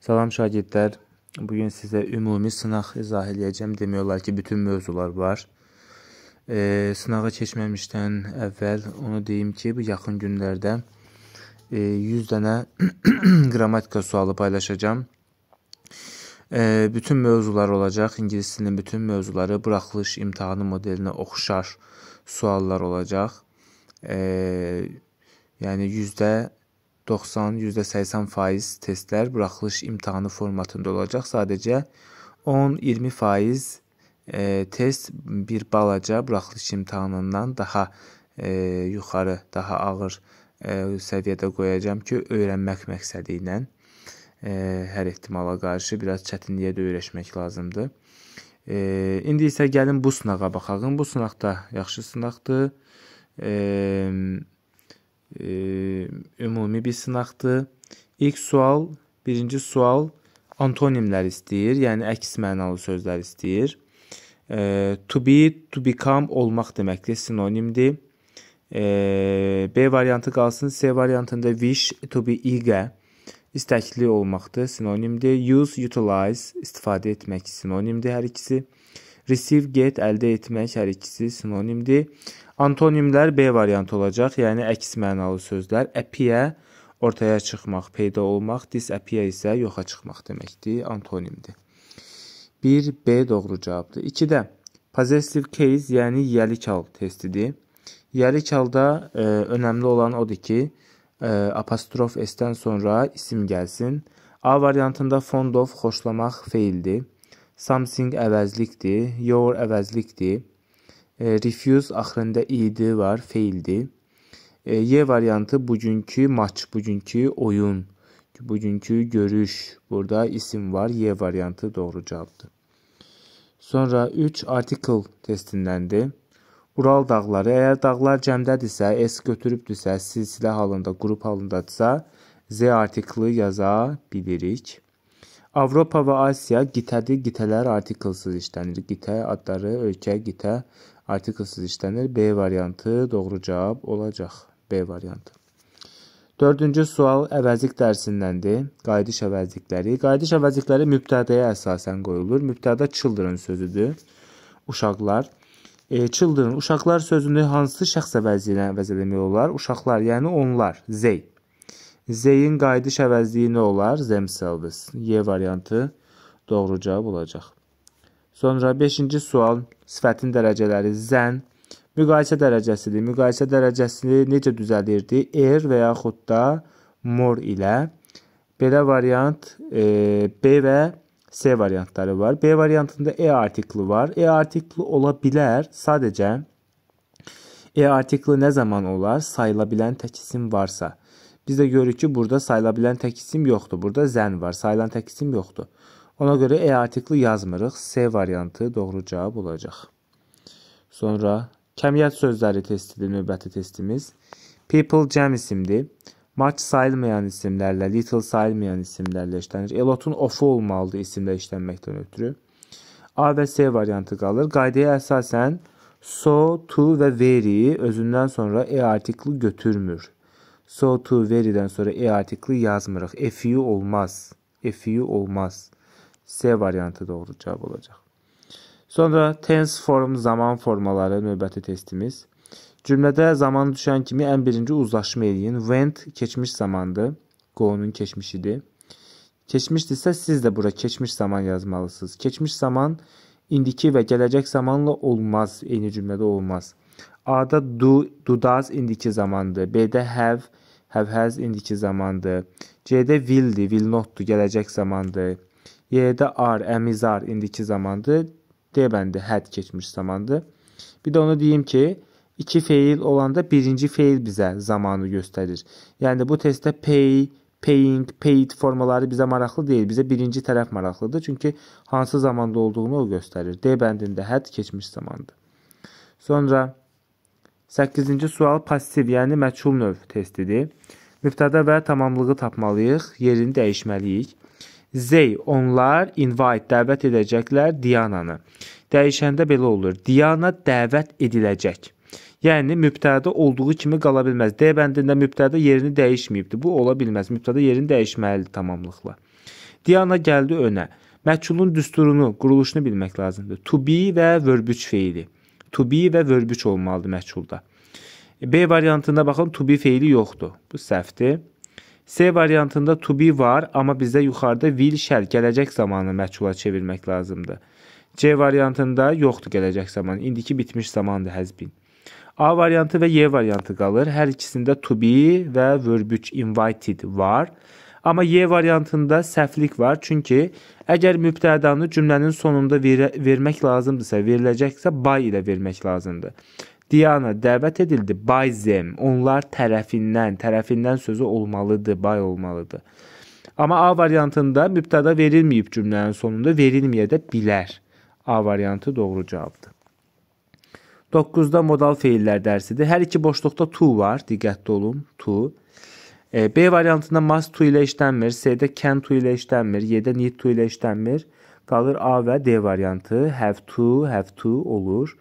Salam şagirdlər. Bu gün sizə ümumi sınaq izah eləyəcəm. Demək olar ki, bütün mövzular var. E, sınağa keçməmişdən əvvəl onu deyim ki, bu yaxın günlərdə e, 100 dənə qrammatika sualı paylaşacağam. E, bütün mövzular olacaq. İngilis dilinin bütün mövzuları buraxılış imtahanı modelinə oxşar suallar olacaq. E, yəni 100-də 90, %80 faiz testlər buraxılış imtahanı formatında olacaq. Sadəcə 10-20 faiz e, test bir balaca buraxılış imtahanından daha e, yuxarı, daha ağır e, səviyyədə qoyacam ki, öyrənmək məqsədi ilə e, hər ehtimala qarşı biraz çətinliyə də öyrəşmək lazımdır. E, indi isə gəlin bu sınağa baxaq. Bu sınaq da yaxşı sınaqdır. E, e, ümumi bir sınaqdır. İlk sual, birinci sual antonimlər istəyir, yəni əks mənalı sözlər istəyir. E, to be, to become olmaq deməkdir, sinonimdir. E, B variantı qalsın. C variantında wish to be eager istəkli olmaqdır, sinonimdir. Use, utilize istifadə etmək sinonimdir hər ikisi. Receive, get əldə etmək hər ikisi sinonimdir. Antonimlər B variantı olacaq, yəni əks mənalı sözlər. Appear ortaya çıxmaq, peyda olmaq, disappear isə yoxa çıxmaq deməkdir, antonimdir. 1 B doğru cavabdır. 2-də possessive case, yəni yəlik hal testidir. Yəlik halda ə, e, önəmli olan odur ki, ə, e, apostrof s-dən sonra isim gəlsin. A variantında fond of xoşlamaq feildir. Something əvəzlikdir, your əvəzlikdir. E, refuse axırında id var, feildir. E, y variantı bugünkü maç, bugünkü oyun, bugünkü görüş. Burada isim var. Y variantı doğru cevaptır. Sonra 3 article testindəndir. Ural dağları, əgər dağlar cəmdədirsə, S götürübdüsə, silsilə halında, qrup halındadırsa, Z artiklı yaza bilirik. Avropa və Asiya qitədir, qitələr artiklsız işlənir. Qitə adları, ölkə, qitə artikelsiz işlənir. B variantı doğru cavab olacaq. B variantı. Dördüncü sual əvəzlik dərsindəndir. Qayıdış əvəzlikləri. Qayıdış əvəzlikləri mübtədəyə əsasən qoyulur. Mübtədə children sözüdür. Uşaqlar. E, children, uşaqlar sözünü hansı şəxs əvəzliyinə əvəz etmək olar? Uşaqlar, yəni onlar. They. Zeyin qayıdış əvəzliyi nə olar? Themselves. Y variantı doğru cavab olacaq. Sonra 5-ci sual sifətin dərəcələri zən müqayisə dərəcəsidir. Müqayisə dərəcəsini necə düzəlirdi? Er və yaxud da mor ilə. Belə variant e, B və C variantları var. B variantında E artikli var. E artikli ola bilər sadəcə E artikli nə zaman olar? Sayıla bilən tək isim varsa. Biz də görürük ki, burada sayıla bilən tək isim yoxdur. Burada zən var. Sayılan tək isim yoxdur. Ona görə E artiklı yazmırıq. C variantı doğru cavab olacaq. Sonra Kəmiyyət sözləri testidir növbəti testimiz. People cəm isimdir. Maç sayılmayan isimlərlə, little sayılmayan isimlərlə işlənir. Elotun ofu olmalıdır isimlə işlənməkdən ötürü. A və C variantı qalır. Qaydaya əsasən so, to və very özündən sonra e artikli götürmür. So, to, verydən sonra e artikli yazmırıq. F-ü olmaz. F-ü olmaz. C variantı doğru cavab olacaq. Sonra tense form zaman formaları növbəti testimiz. Cümlədə zaman düşən kimi ən birinci uzlaşma eləyin. Went keçmiş zamandır. Go-nun keçmişidir. Keçmişdirsə siz də bura keçmiş zaman yazmalısınız. Keçmiş zaman indiki və gələcək zamanla olmaz, eyni cümlədə olmaz. A-da do, do does indiki zamandır. B-də have, have has indiki zamandır. C-də willdir, will notdur, gələcək zamandır. Y-də ar, əmizar indiki zamandır. D bəndi həd keçmiş zamandır. Bir də onu deyim ki, iki feil olanda birinci feil bizə zamanı göstərir. Yəni bu testdə pay, paying, paid formaları bizə maraqlı deyil. Bizə birinci tərəf maraqlıdır. Çünki hansı zamanda olduğunu o göstərir. D bəndində həd keçmiş zamandır. Sonra 8-ci sual pasiv, yəni məchul növ testidir. Mübtəda və tamamlığı tapmalıyıq, yerini dəyişməliyik. They onlar invite dəvət edəcəklər Diananı. Dəyişəndə belə olur. Diana dəvət ediləcək. Yəni mübtədə olduğu kimi qala bilməz. D bəndində mübtədə yerini dəyişməyibdi. Bu ola bilməz. Mübtədə yerini dəyişməlidir tamamlıqla. Diana gəldi önə. Məçulun düsturunu, quruluşunu bilmək lazımdır. To be və verb 3 feili. To be və verb 3 olmalıdır məçulda. B variantında baxın to be feili yoxdur. Bu səhvdir. C variantında to be var amma bizdə yuxarıda will shall gələcək zamanı məchula çevirmək lazımdır. C variantında yoxdur gələcək zaman. İndiki bitmiş zamandır həzbin. A variantı və Y variantı qalır. Hər ikisində to be və verb 3 invited var. Amma Y variantında səhvlik var. Çünki əgər mübtədanı cümlənin sonunda ver vermək lazımdırsa, veriləcəksə by ilə vermək lazımdır. Diana dəvət edildi by them. Onlar tərəfindən, tərəfindən sözü olmalıdır, by olmalıdır. Amma A variantında mübtəda verilməyib cümlənin sonunda verilməyə də bilər. A variantı doğru cavabdır. 9-da modal feillər dərsidir. Hər iki boşluqda to var, diqqətli olun. To. E, B variantında must to ilə işlənmir, C-də can to ilə işlənmir, Y-də need to ilə işlənmir. Qalır A və D variantı. Have to, have to olur.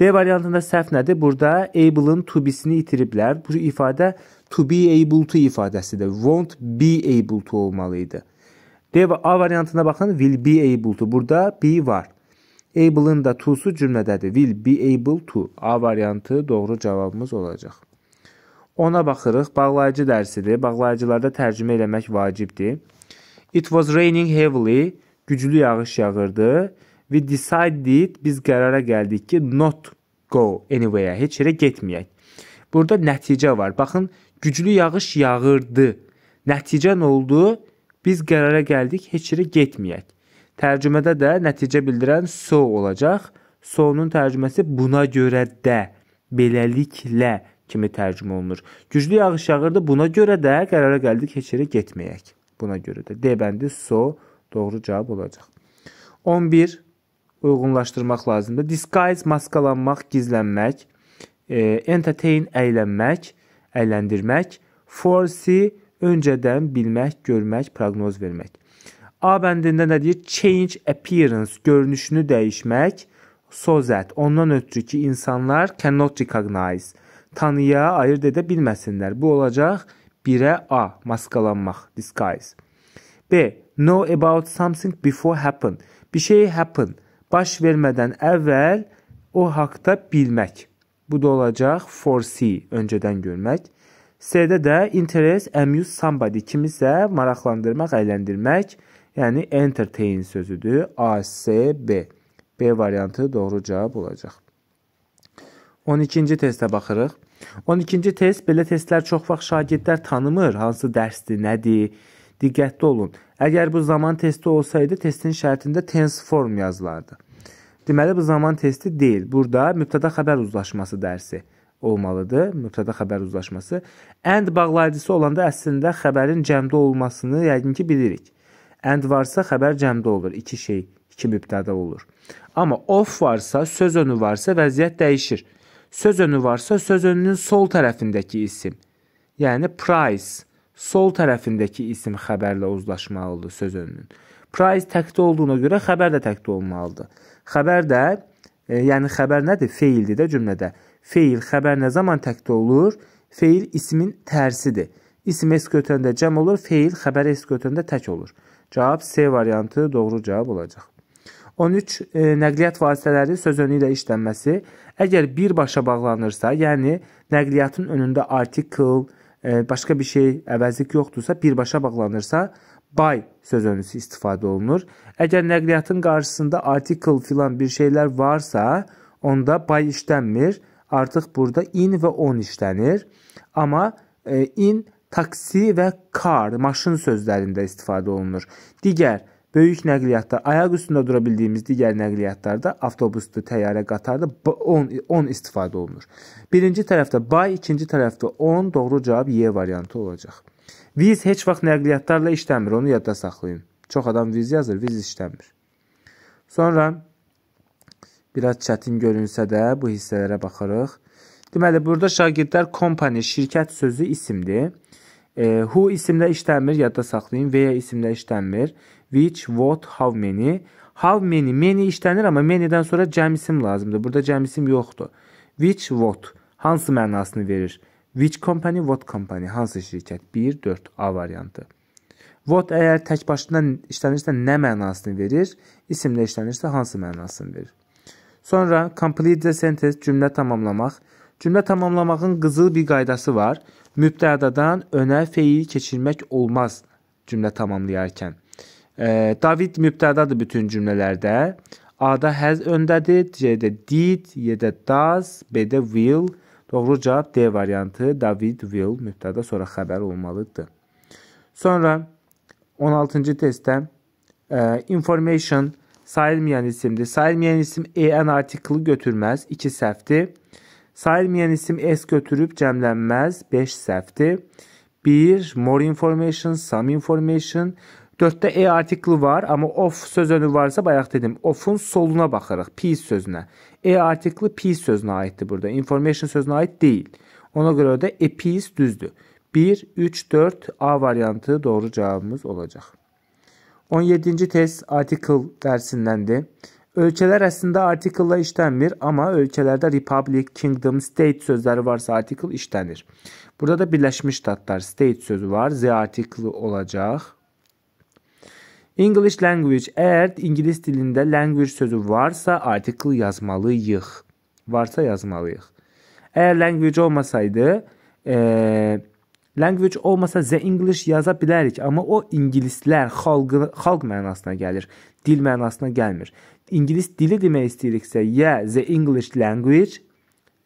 D variantında səhv nədir? Burada able-ın to be-sini itiriblər. Bu ifadə to be able to ifadəsidir. Won't be able to olmalı idi. D və A variantına baxın, will be able to. Burada be var. Able-ın da to-su cümlədədir. Will be able to. A variantı doğru cavabımız olacaq. Ona baxırıq. Bağlayıcı dərsidir. Bağlayıcılarda tərcümə eləmək vacibdir. It was raining heavily. Güclü yağış yağırdı. We decided biz qərara gəldik ki, not go anywhere, heç yerə getməyək. Burada nəticə var. Baxın, güclü yağış yağırdı. Nəticə nə oldu? Biz qərara gəldik, heç yerə getməyək. Tərcümədə də nəticə bildirən so olacaq. So-nun tərcüməsi buna görə də, beləliklə kimi tərcümə olunur. Güclü yağış yağırdı, buna görə də qərara gəldik heç yerə getməyək. Buna görə də D bəndi so doğru cavab olacaq. 11 uyğunlaşdırmaq lazımdır. Disguise maskalanmaq, gizlənmək, e, entertain əylənmək, əyləndirmək, foresee öncədən bilmək, görmək, proqnoz vermək. A bəndində nə deyir? Change appearance, görünüşünü dəyişmək, so that ondan ötürü ki, insanlar cannot recognize, tanıya ayırd edə bilməsinlər. Bu olacaq 1-ə A maskalanmaq, disguise. B. Know about something before happen. Bir şey happen baş vermədən əvvəl o haqda bilmək. Bu da olacaq foresee, öncədən görmək. C-də də interest, amuse somebody, kimisə maraqlandırmaq, əyləndirmək, yəni entertain sözüdür. A, C, B. B variantı doğru cavab olacaq. 12-ci testə baxırıq. 12-ci test belə testlər çox vaxt şagirdlər tanımır, hansı dərsdir, nədir, Diqqətli olun. Əgər bu zaman testi olsaydı, testin şərtində tense form yazılardı. Deməli bu zaman testi deyil. Burada mübtəda xəbər uzlaşması dərsi olmalıdır. Mübtəda xəbər uzlaşması. And bağlayıcısı olanda əslində xəbərin cəmdə olmasını yəqin ki bilirik. And varsa xəbər cəmdə olur. İki şey, iki mübtəda olur. Amma of varsa, söz önü varsa vəziyyət dəyişir. Söz önü varsa söz önünün sol tərəfindəki isim. Yəni price sol tərəfindəki isim xəbərlə uzlaşmalıdır söz önünün. Price təkdə olduğuna görə xəbər də təkdə olmalıdır. Xəbər də, e, yəni xəbər nədir? Feildir də cümlədə. Feil xəbər nə zaman təkdə olur? Feil ismin tərsidir. İsim es götürəndə cəm olur, feil xəbər es götürəndə tək olur. Cavab C variantı doğru cavab olacaq. 13 e, nəqliyyat vasitələri söz önü ilə işlənməsi əgər birbaşa bağlanırsa, yəni nəqliyyatın önündə article başqa bir şey əvəzlik yoxdursa, birbaşa bağlanırsa, by söz önüsü istifadə olunur. Əgər nəqliyyatın qarşısında article filan bir şeylər varsa, onda by işlənmir. Artıq burada in və on işlənir. Amma e, in taksi və car, maşın sözlərində istifadə olunur. Digər Böyük nəqliyyatda ayaq üstündə dura bildiyimiz digər nəqliyyatlarda avtobusdur, təyyarə, qatarda 10 10 istifadə olunur. Birinci tərəfdə buy, ikinci tərəfdə 10, doğru cavab Y variantı olacaq. Viz heç vaxt nəqliyyatlarla işləmir, onu yadda saxlayın. Çox adam viz yazır, viz işləmir. Sonra biraz çətin görünsə də bu hissələrə baxırıq. Deməli, burada şagirdlər company, şirkət sözü isimdir. E, who isimlə işlənmir, yadda saxlayın. Veya isimlə işlənmir. Which, what, how many. How many, many işlənir, amma many-dən sonra cəm isim lazımdır. Burada cəm isim yoxdur. Which, what, hansı mənasını verir? Which company, what company, hansı şirkət? 1, 4, A variantı. What əgər tək başına işlənirsə nə mənasını verir? İsimlə işlənirsə hansı mənasını verir? Sonra complete the sentence cümlə tamamlamaq. Cümlə tamamlamağın qızıl bir qaydası var mübtədadan önə feil keçirmək olmaz cümlə tamamlayarkən. E, David mübtədadır bütün cümlələrdə. A-da has öndədir, C-də did, Y-də does, B-də will. Doğru cavab D variantı. David will mübtəda sonra xəbər olmalıdır. Sonra 16-cı testdə e, information sayılmayan isimdir. Sayılmayan isim en artiklı götürməz. 2 səhvdir. Sayılmayan isim S götürüb cəmlənməz 5 səhvdir. 1. More information, some information. 4-də e artikli var, amma of söz önü varsa bayaq dedim, of'un soluna baxırıq, piece sözünə. E artikli piece sözünə aiddir burada. Information sözünə aid deyil. Ona görə də a e piece düzdür. 1 3 4 A variantı doğru cavabımız olacaq. 17-ci test article dərsindəndir. Ölkələr əslində artikulla işlənmir, amma ölkələrdə republic, kingdom, state sözləri varsa artikul işlənir. Burada da Birləşmiş Ştatlar state sözü var, z artikli olacaq. English language əgər ingilis dilində language sözü varsa artikul yazmalıyıq. Varsa yazmalıyıq. Əgər language olmasaydı, eee Language olmasa the English yaza bilərik, amma o ingilislər xalqı xalq mənasına gəlir, dil mənasına gəlmir. İngilis dili demək istəyiriksə, ya the English language,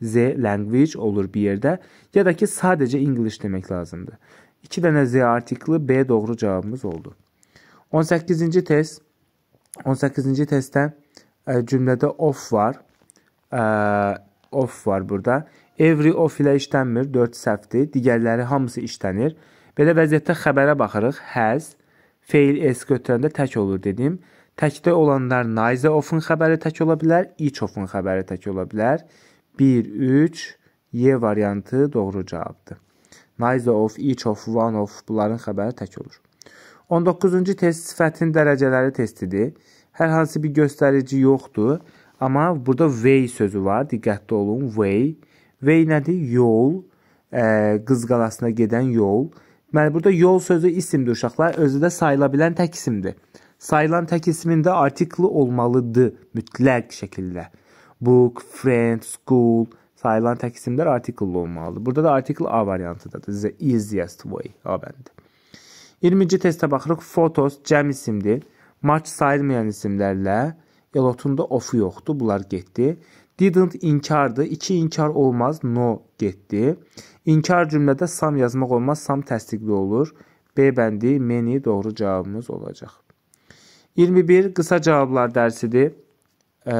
the language olur bir yerdə, ya da ki sadəcə English demək lazımdır. 2 dənə the artikli B doğru cavabımız oldu. 18-ci test 18-ci testdə e, cümlədə of var. E, of var burada. Every of ilə işlənmir, 4 səhvdir. Digərləri hamısı işlənir. Belə vəziyyətdə xəbərə baxırıq. Has, fail s götürəndə tək olur dedim. Təkdə olanlar Nayzə ofun xəbəri tək ola bilər, iç ofun xəbəri tək ola bilər. 1 3 Y variantı doğru cavabdır. Nayzə of, iç of, van of bunların xəbəri tək olur. 19-cu test sifətin dərəcələri testidir. Hər hansı bir göstərici yoxdur, amma burada way sözü var. Diqqətli olun, way. Way nədir? Yol, ə, e, qız qalasına gedən yol. Deməli burada yol sözü isimdir uşaqlar, özü də sayıla bilən tək isimdir sayılan tək ismində artikli olmalıdır mütləq şəkildə. Book, friend, school sayılan tək isimlər artikli olmalıdır. Burada da artikl A variantındadır. The easiest way A bəndi. 20-ci testə baxırıq. Photos cəm isimdir. March sayılmayan isimlərlə elotunda ofu yoxdur. Bunlar getdi. Didn't inkardır. İki inkar olmaz. No getdi. İnkar cümlədə sam yazmaq olmaz. Sam təsdiqli olur. B bəndi many doğru cavabımız olacaq. 21 qısa cavablar dərsidir. E,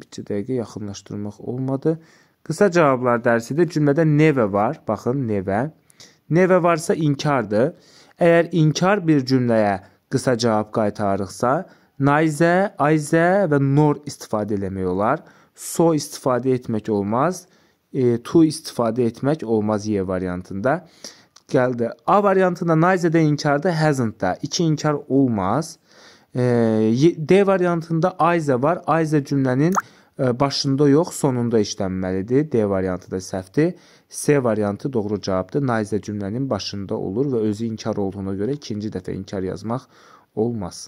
bir dəqiqə yaxınlaşdırmaq olmadı. Qısa cavablar dərsidir. Cümlədə nevə var. Baxın, nevə. Nevə varsa inkardır. Əgər inkar bir cümləyə qısa cavab qaytarırıqsa, naizə, ayzə və nor istifadə eləmək olar. So istifadə etmək olmaz. E, to istifadə etmək olmaz Y variantında. Gəldi. A variantında naizədə inkarda hasn't da. İki inkar olmaz. D variantında Ayza var. Ayza cümlənin e, başında yox, sonunda işlənməlidir. D variantı da səhvdir. C variantı doğru cavabdır. Nayzə cümlənin başında olur və özü inkar olduğuna görə ikinci dəfə inkar yazmaq olmaz.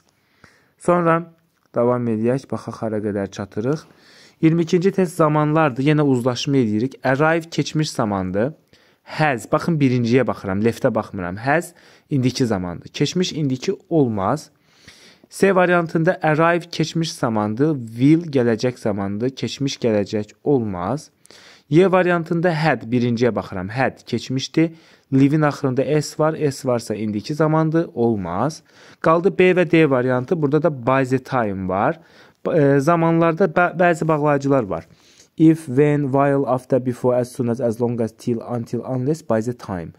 Sonra davam edək, baxaq hara qədər çatırıq. 22-ci test zamanlardır. Yenə uzlaşma edirik. Arrive keçmiş zamandır. Has, baxın birinciyə baxıram, leftə baxmıram. Has indiki zamandır. Keçmiş indiki olmaz. C variantında arrive keçmiş zamandır, will gələcək zamandır, keçmiş gələcək olmaz. Y variantında had birinciyə baxıram. Had keçmişdi. Live-in axırında s var. S varsa indiki zamandır. Olmaz. Qaldı B və D variantı. Burada da by the time var. E, zamanlarda bə bəzi bağlayıcılar var. If, when, while, after, before, as soon as, as long as, till, until, unless, by the time.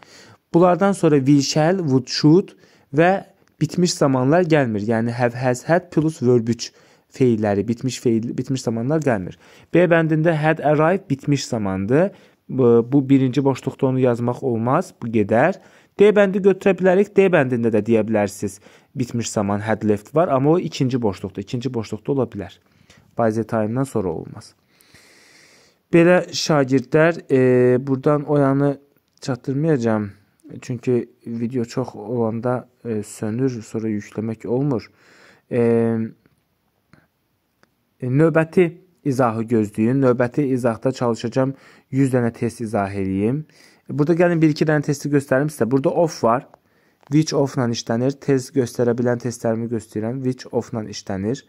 Bunlardan sonra will, shall, would, should və bitmiş zamanlar gəlmir. Yəni have has had plus verb 3 feilləri bitmiş feil bitmiş zamanlar gəlmir. B bəndində had arrived bitmiş zamandır. Bu, bu birinci boşluqda onu yazmaq olmaz. Bu gedər. D bəndi götürə bilərik. D bəndində də deyə bilərsiniz. Bitmiş zaman had left var, amma o ikinci boşluqda, ikinci boşluqda ola bilər. By the time-dan sonra olmaz. Belə şagirdlər e, buradan o yanı çatdırmayacağam. Çünki video çox olanda e, sönür, sonra yükləmək olmur. E, e növbəti izahı gözləyin. Növbəti izahda çalışacağam 100 dənə test izah edeyim. Burada gəlin 1-2 dənə testi göstərim sizə. Burada off var. Which off ilə işlənir. Tez göstərə bilən testlərimi göstərirəm. Which off ilə işlənir.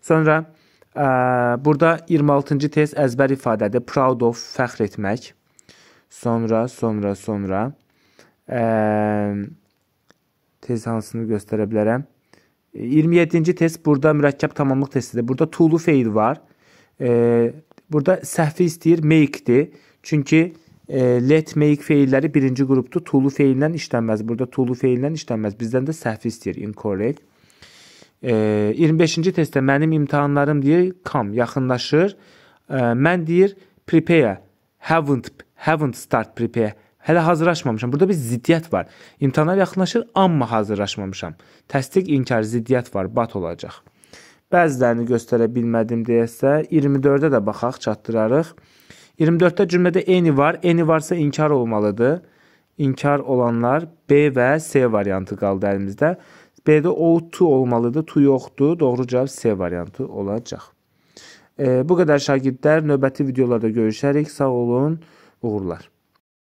Sonra ə, e, burada 26-cı test əzbər ifadədir. Proud of fəxr etmək. Sonra, sonra, sonra tez hansını göstərə bilərəm? 27-ci test burada mürəkkəb tamamlıq testidir. Burada to'lu fail var. Burada səhvi istəyir make'dir. Çünki let make feilləri birinci qrupdur. To'lu feillə işlənməz. Burada to'lu feillə işlənməz. Bizdən də səhvi istəyir incorrect. 25-ci testdə mənim imtahanlarım deyir come yaxınlaşır. Mən deyir prepare haven't haven't start prepare Hələ hazırlaşmamışam. Burada bir ziddiyyət var. İmtahana yaxınlaşır, amma hazırlaşmamışam. Təsdiq, inkar, ziddiyyət var, bat olacaq. Bəzilərini göstərə bilmədim deyəsə, 24-ə də baxaq, çatdırarıq. 24-də cümlədə eni var, eni varsa inkar olmalıdır. İnkar olanlar B və C variantı qaldı əlimizdə. B-də o to olmalıdır, to yoxdur. Doğru cavab C variantı olacaq. E, bu qədər şagirdlər, növbəti videolarda görüşərik. Sağ olun, uğurlar.